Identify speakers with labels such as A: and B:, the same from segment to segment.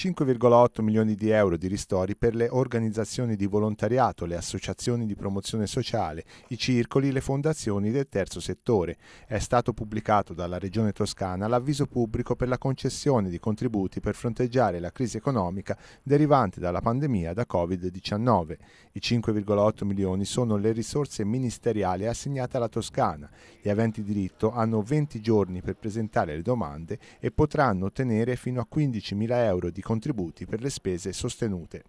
A: 5,8 milioni di euro di ristori per le organizzazioni di volontariato, le associazioni di promozione sociale, i circoli, le fondazioni del terzo settore. È stato pubblicato dalla Regione Toscana l'avviso pubblico per la concessione di contributi per fronteggiare la crisi economica derivante dalla pandemia da Covid-19. I 5,8 milioni sono le risorse ministeriali assegnate alla Toscana. Gli aventi diritto hanno 20 giorni per presentare le domande e potranno ottenere fino a 15.000 euro di contributi per le spese sostenute.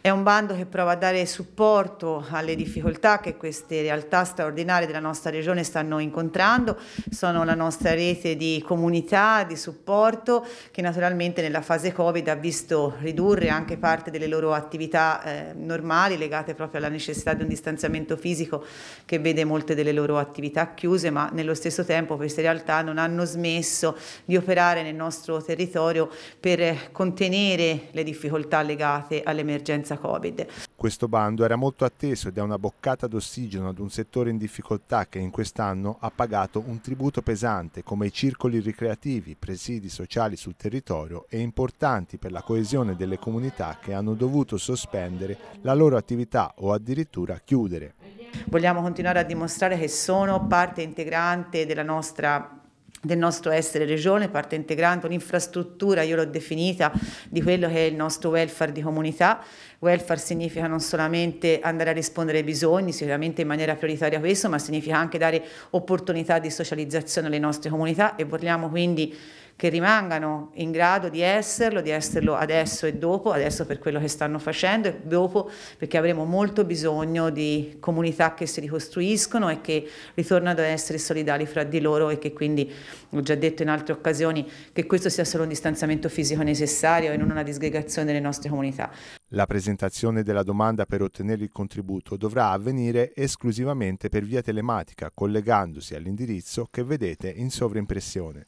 B: È un bando che prova a dare supporto alle difficoltà che queste realtà straordinarie della nostra regione stanno incontrando, sono la nostra rete di comunità, di supporto che naturalmente nella fase Covid ha visto ridurre anche parte delle loro attività eh, normali legate proprio alla necessità di un distanziamento fisico che vede molte delle loro attività chiuse, ma nello stesso tempo queste realtà non hanno smesso di operare nel nostro territorio per contenere le difficoltà legate all'emergenza emergenza Covid.
A: Questo bando era molto atteso ed è una boccata d'ossigeno ad un settore in difficoltà che in quest'anno ha pagato un tributo pesante come i circoli ricreativi, presidi sociali sul territorio e importanti per la coesione delle comunità che hanno dovuto sospendere la loro attività o addirittura chiudere.
B: Vogliamo continuare a dimostrare che sono parte integrante della nostra del nostro essere regione, parte integrante, un'infrastruttura, io l'ho definita, di quello che è il nostro welfare di comunità. Welfare significa non solamente andare a rispondere ai bisogni, sicuramente in maniera prioritaria questo, ma significa anche dare opportunità di socializzazione alle nostre comunità e vogliamo quindi che rimangano in grado di esserlo, di esserlo adesso e dopo, adesso per quello che stanno facendo e dopo perché avremo molto bisogno di comunità che si ricostruiscono e che ritornano ad essere solidali fra di loro e che quindi, ho già detto in altre occasioni, che questo sia solo un distanziamento fisico necessario e non una disgregazione delle nostre comunità.
A: La presentazione della domanda per ottenere il contributo dovrà avvenire esclusivamente per via telematica, collegandosi all'indirizzo che vedete in sovrimpressione.